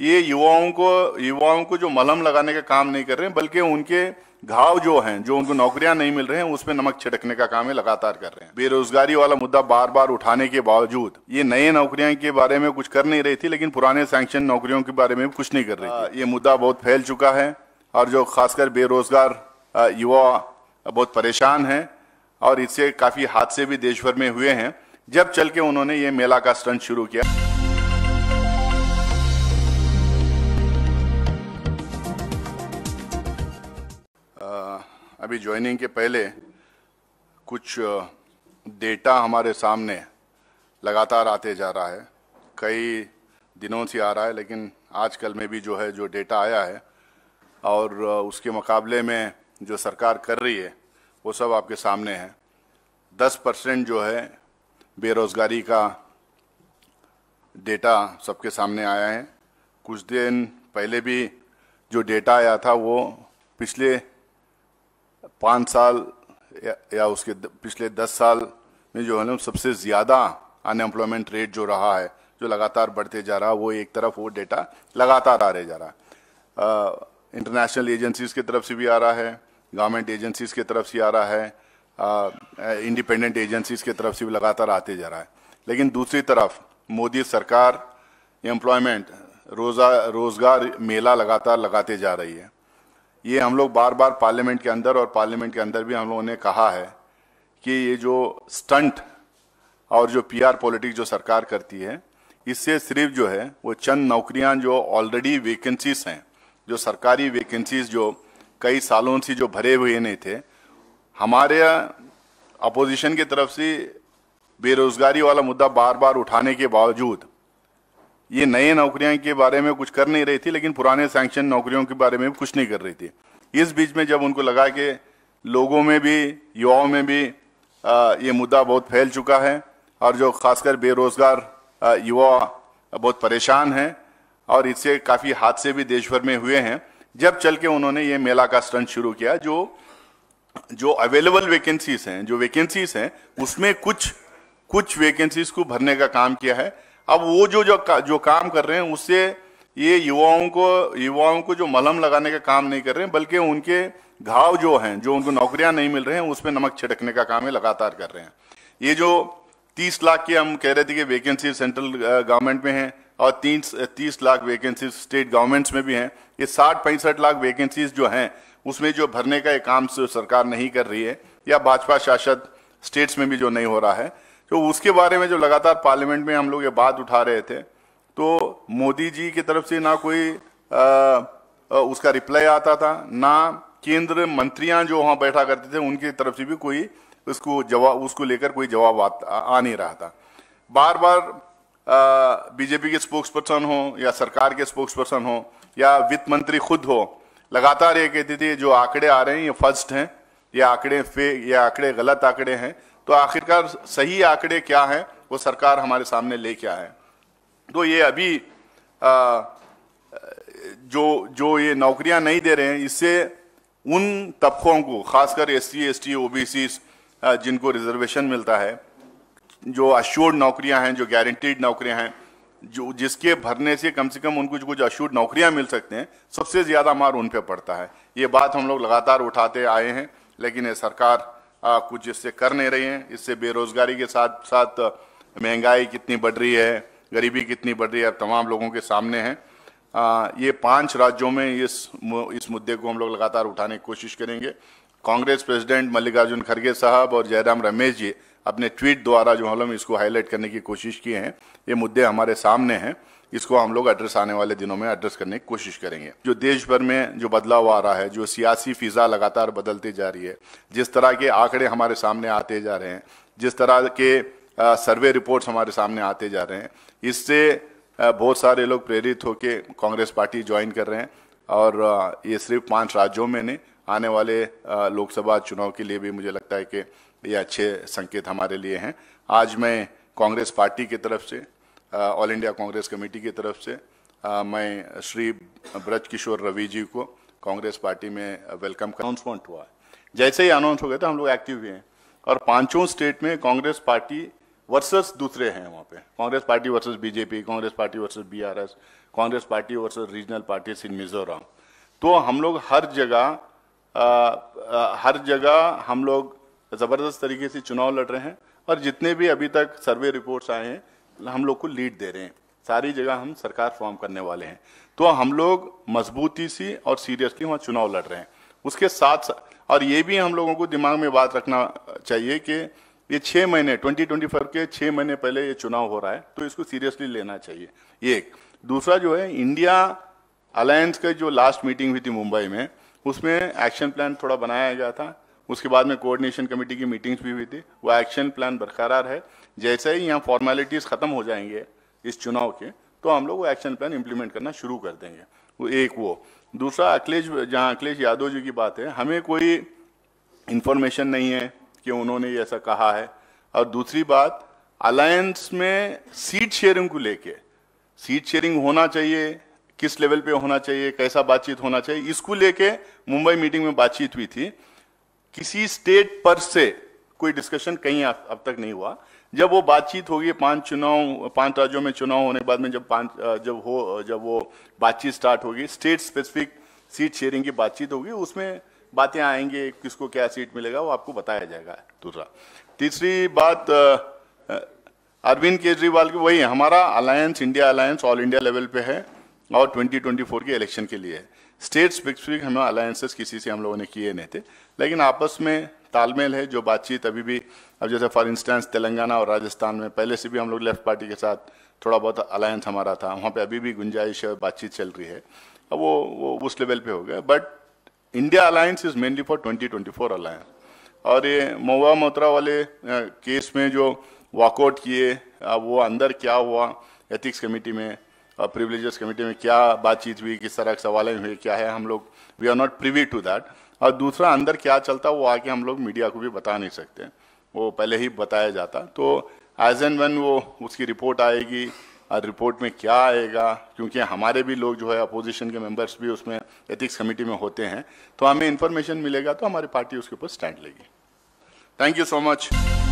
ये युवाओं को युवाओं को जो मलहम लगाने का काम नहीं कर रहे हैं बल्कि उनके घाव जो हैं जो उनको नौकरियां नहीं मिल रहे हैं उस पर नमक छिड़कने का काम है लगातार कर रहे हैं बेरोजगारी वाला मुद्दा बार बार उठाने के बावजूद ये नए नौकरियां के बारे में कुछ कर नहीं रही थी लेकिन पुराने सैंक्शन नौकरियों के बारे में कुछ नहीं कर रही थी। हाँ, ये मुद्दा बहुत फैल चुका है और जो खासकर बेरोजगार युवा बहुत परेशान है और इससे काफी हादसे भी देश भर में हुए हैं जब चल के उन्होंने ये मेला का स्टंट शुरू किया अभी ज्वाइनिंग के पहले कुछ डेटा हमारे सामने लगातार आते जा रहा है कई दिनों से आ रहा है लेकिन आजकल में भी जो है जो डेटा आया है और उसके मुकाबले में जो सरकार कर रही है वो सब आपके सामने है दस परसेंट जो है बेरोज़गारी का डेटा सबके सामने आया है कुछ दिन पहले भी जो डेटा आया था वो पिछले पाँच साल या, या उसके द, पिछले दस साल में जो है ना सबसे ज़्यादा अनएम्प्लॉयमेंट रेट जो रहा है जो लगातार बढ़ते जा रहा है वो एक तरफ वो डेटा लगातार आ रहे जा रहा है इंटरनेशनल एजेंसीज की तरफ से भी आ रहा है गवर्नमेंट एजेंसीज की तरफ से आ रहा है इंडिपेंडेंट एजेंसीज की तरफ से भी लगातार आते जा रहा है लेकिन दूसरी तरफ मोदी सरकार एम्प्लॉयमेंट रोजा रोज़गार मेला लगातार लगाते जा रही है ये हम लोग बार बार पार्लियामेंट के अंदर और पार्लियामेंट के अंदर भी हम लोगों ने कहा है कि ये जो स्टंट और जो पीआर पॉलिटिक्स जो सरकार करती है इससे सिर्फ जो है वो चंद नौकरियां जो ऑलरेडी वैकेंसीज हैं जो सरकारी वैकेंसीज जो कई सालों से जो भरे हुए नहीं थे हमारे अपोजिशन की तरफ से बेरोजगारी वाला मुद्दा बार बार उठाने के बावजूद ये नए नौकरियों के बारे में कुछ कर नहीं रही थी लेकिन पुराने सैंक्शन नौकरियों के बारे में कुछ नहीं कर रही थी इस बीच में जब उनको लगा कि लोगों में भी युवाओं में भी आ, ये मुद्दा बहुत फैल चुका है और जो खासकर बेरोजगार युवा बहुत परेशान हैं और इससे काफ़ी हादसे भी देश भर में हुए हैं जब चल के उन्होंने ये मेला का स्टंट शुरू किया जो जो अवेलेबल वैकेंसीज हैं जो वैकेंसीज हैं उसमें कुछ कुछ वैकेंसीज को भरने का काम किया है अब वो जो जो जो काम कर रहे हैं उससे ये युवाओं को युवाओं को जो मलहम लगाने का काम नहीं कर रहे हैं बल्कि उनके घाव जो हैं जो उनको नौकरियां नहीं मिल रहे हैं उस पर नमक छिड़कने का काम है लगातार कर रहे हैं ये जो तीस लाख की हम कह रहे थे कि वैकेंसी सेंट्रल गवर्नमेंट में हैं और तीन तीस लाख वैकेंसी स्टेट गवर्नमेंट्स में भी हैं ये साठ पैंसठ लाख वैकेंसीज जो हैं उसमें जो भरने का एक काम सरकार नहीं कर रही है या भाजपा शासक स्टेट्स में भी जो नहीं हो रहा है तो उसके बारे में जो लगातार पार्लियामेंट में हम लोग ये बात उठा रहे थे तो मोदी जी की तरफ से ना कोई आ, आ, उसका रिप्लाई आता था ना केंद्र मंत्रियां जो वहाँ बैठा करते थे उनकी तरफ से भी कोई उसको जवाब उसको लेकर कोई जवाब आ, आ नहीं रहा था बार बार बीजेपी के स्पोक्स पर्सन हो या सरकार के स्पोक्स पर्सन हो या वित्त मंत्री खुद हो लगातार ये कहती थी जो आंकड़े आ रहे हैं ये फर्स्ट हैं ये आंकड़े फे ये आंकड़े गलत आंकड़े हैं तो आखिरकार सही आंकड़े क्या हैं वो सरकार हमारे सामने ले क्या आए तो ये अभी आ, जो जो ये नौकरियां नहीं दे रहे हैं इससे उन तबकों को खासकर S C S T O B C जिनको रिजर्वेशन मिलता है जो अश्योर्ड नौकरियां हैं जो गारंटीड नौकरियां हैं जो जिसके भरने से कम से कम उनको जो कुछ अश्योर्ड नौकरियां मिल सकते हैं सबसे ज़्यादा मार उन पर पड़ता है ये बात हम लोग लगातार उठाते आए हैं लेकिन ये सरकार आ, कुछ इससे कर नहीं रहे हैं इससे बेरोजगारी के साथ साथ महंगाई कितनी बढ़ रही है गरीबी कितनी बढ़ रही है तमाम लोगों के सामने है आ, ये पांच राज्यों में इस इस मुद्दे को हम लोग लगातार उठाने की कोशिश करेंगे कांग्रेस प्रेसिडेंट मल्लिकार्जुन खड़गे साहब और जयराम रमेश जी अपने ट्वीट द्वारा जो हम लोग इसको हाईलाइट करने की कोशिश किए हैं ये मुद्दे हमारे सामने हैं इसको हम लोग एड्रेस आने वाले दिनों में एड्रेस करने की कोशिश करेंगे जो देश भर में जो बदलाव आ रहा है जो सियासी फिजा लगातार बदलती जा रही है जिस तरह के आंकड़े हमारे सामने आते जा रहे हैं जिस तरह के सर्वे रिपोर्ट्स हमारे सामने आते जा रहे हैं इससे बहुत सारे लोग प्रेरित होकर कांग्रेस पार्टी ज्वाइन कर रहे हैं और ये सिर्फ पांच राज्यों में नहीं आने वाले लोकसभा चुनाव के लिए भी मुझे लगता है कि ये अच्छे संकेत हमारे लिए हैं आज मैं कांग्रेस पार्टी की तरफ से ऑल इंडिया कांग्रेस कमेटी की तरफ से आ, मैं श्री ब्रज किशोर रवि जी को कांग्रेस पार्टी में वेलकम अनाउंसमेंट हुआ जैसे ही अनाउंस हो गया था तो हम लोग एक्टिव हुए हैं और पांचों स्टेट में कांग्रेस पार्टी वर्सेस दूसरे हैं वहाँ पे Congress party versus BJP Congress party versus BRS Congress party versus regional parties in Mizoram तो हम लोग हर जगह आ, आ, हर जगह हम लोग ज़बरदस्त तरीके से चुनाव लड़ रहे हैं और जितने भी अभी तक सर्वे रिपोर्ट्स आए हैं हम लोग को लीड दे रहे हैं सारी जगह हम सरकार फॉर्म करने वाले हैं तो हम लोग मजबूती सी और सीरियसली वहाँ चुनाव लड़ रहे हैं उसके साथ और ये भी हम लोगों को दिमाग में बात रखना चाहिए कि ये छः महीने 2025 के छः महीने पहले ये चुनाव हो रहा है तो इसको सीरियसली लेना चाहिए एक दूसरा जो है इंडिया अलायंस का जो लास्ट मीटिंग हुई थी मुंबई में उसमें एक्शन प्लान थोड़ा बनाया गया था उसके बाद में कोऑर्डिनेशन कमेटी की मीटिंग्स भी हुई थी वो एक्शन प्लान बरकरार है जैसे ही यहाँ फॉर्मेलिटीज़ ख़त्म हो जाएंगे इस चुनाव के तो हम लोग वो एक्शन प्लान इम्प्लीमेंट करना शुरू कर देंगे वो एक वो दूसरा अखिलेश जहाँ अखिलेश यादव जी की बात है हमें कोई इन्फॉर्मेशन नहीं है कि उन्होंने ऐसा कहा है और दूसरी बात अलायंस में सीट शेयरिंग को लेके सीट शेयरिंग होना चाहिए किस लेवल पे होना चाहिए कैसा बातचीत होना चाहिए इसको लेके मुंबई मीटिंग में बातचीत हुई थी किसी स्टेट पर से कोई डिस्कशन कहीं अब तक नहीं हुआ जब वो बातचीत होगी पांच चुनाव पांच राज्यों में चुनाव होने के बाद में जब पांच जब हो जब वो बातचीत स्टार्ट होगी स्टेट स्पेसिफिक सीट शेयरिंग की बातचीत होगी उसमें बातें आएंगे किसको क्या सीट मिलेगा वो आपको बताया जाएगा दूसरा तीसरी बात अरविंद केजरीवाल की वही हमारा alliance India alliance all India level पे है और 2024 के इलेक्शन के लिए है स्टेट स्पेसिफिक हम अलायंसेस किसी से हम लोगों ने किए नहीं थे लेकिन आपस में तालमेल है जो बातचीत अभी भी अब जैसे फॉर इंस्टेंस तेलंगाना और राजस्थान में पहले से भी हम लोग लेफ्ट पार्टी के साथ थोड़ा बहुत अलायंस हमारा था वहाँ पर अभी भी गुंजाइश है बातचीत चल रही है अब वो वो उस लेवल पर हो गया but India alliance is mainly for twenty alliance और ये महुआ मोहतरा वाले केस में जो वॉकआउट किए अब वो अंदर क्या हुआ एथिक्स कमेटी में प्रिविलेजेस uh, कमेटी में क्या बातचीत हुई किस तरह के सवालें हुए क्या है हम लोग we are not privy to that और दूसरा अंदर क्या चलता वो आके हम लोग मीडिया को भी बता नहीं सकते वो पहले ही बताया जाता तो एज एंड वन वो उसकी रिपोर्ट आएगी और रिपोर्ट में क्या आएगा क्योंकि हमारे भी लोग जो है अपोजिशन के मेंबर्स भी उसमें एथिक्स कमेटी में होते हैं तो हमें इन्फॉर्मेशन मिलेगा तो हमारी पार्टी उसके ऊपर स्टैंड लेगी थैंक यू सो मच